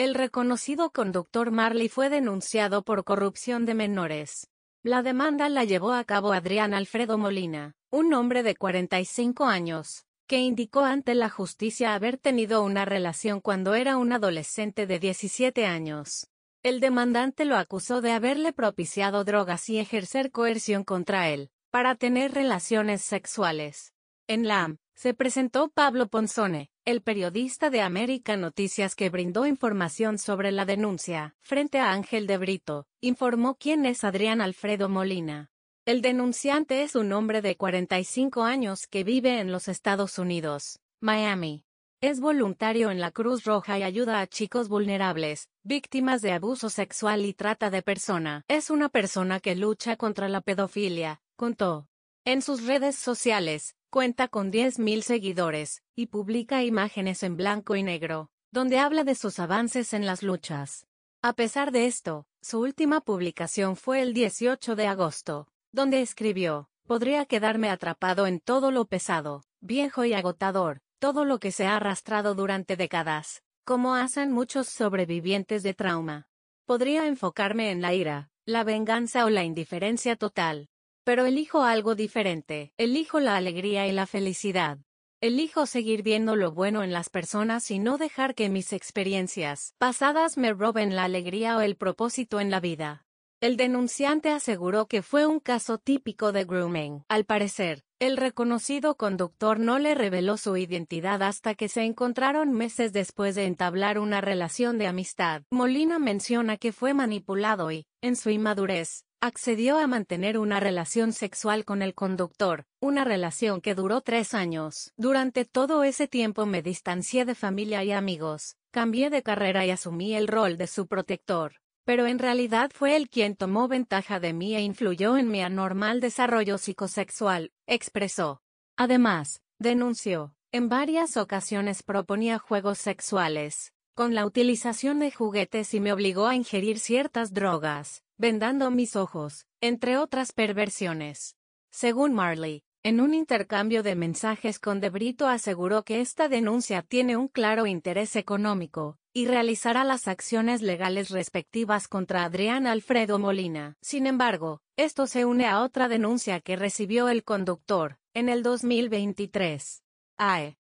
El reconocido conductor Marley fue denunciado por corrupción de menores. La demanda la llevó a cabo Adrián Alfredo Molina, un hombre de 45 años, que indicó ante la justicia haber tenido una relación cuando era un adolescente de 17 años. El demandante lo acusó de haberle propiciado drogas y ejercer coerción contra él, para tener relaciones sexuales. En la AM, se presentó Pablo Ponzone, el periodista de América Noticias que brindó información sobre la denuncia, frente a Ángel de Brito, informó quién es Adrián Alfredo Molina. El denunciante es un hombre de 45 años que vive en los Estados Unidos, Miami. Es voluntario en la Cruz Roja y ayuda a chicos vulnerables, víctimas de abuso sexual y trata de persona. Es una persona que lucha contra la pedofilia, contó. En sus redes sociales, Cuenta con 10.000 seguidores, y publica imágenes en blanco y negro, donde habla de sus avances en las luchas. A pesar de esto, su última publicación fue el 18 de agosto, donde escribió, podría quedarme atrapado en todo lo pesado, viejo y agotador, todo lo que se ha arrastrado durante décadas, como hacen muchos sobrevivientes de trauma. Podría enfocarme en la ira, la venganza o la indiferencia total, pero elijo algo diferente. Elijo la alegría y la felicidad. Elijo seguir viendo lo bueno en las personas y no dejar que mis experiencias pasadas me roben la alegría o el propósito en la vida. El denunciante aseguró que fue un caso típico de grooming. Al parecer, el reconocido conductor no le reveló su identidad hasta que se encontraron meses después de entablar una relación de amistad. Molina menciona que fue manipulado y, en su inmadurez, accedió a mantener una relación sexual con el conductor, una relación que duró tres años. Durante todo ese tiempo me distancié de familia y amigos, cambié de carrera y asumí el rol de su protector, pero en realidad fue él quien tomó ventaja de mí e influyó en mi anormal desarrollo psicosexual, expresó. Además, denunció, en varias ocasiones proponía juegos sexuales, con la utilización de juguetes y me obligó a ingerir ciertas drogas, vendando mis ojos, entre otras perversiones. Según Marley, en un intercambio de mensajes con De Brito aseguró que esta denuncia tiene un claro interés económico, y realizará las acciones legales respectivas contra Adrián Alfredo Molina. Sin embargo, esto se une a otra denuncia que recibió el conductor, en el 2023. AE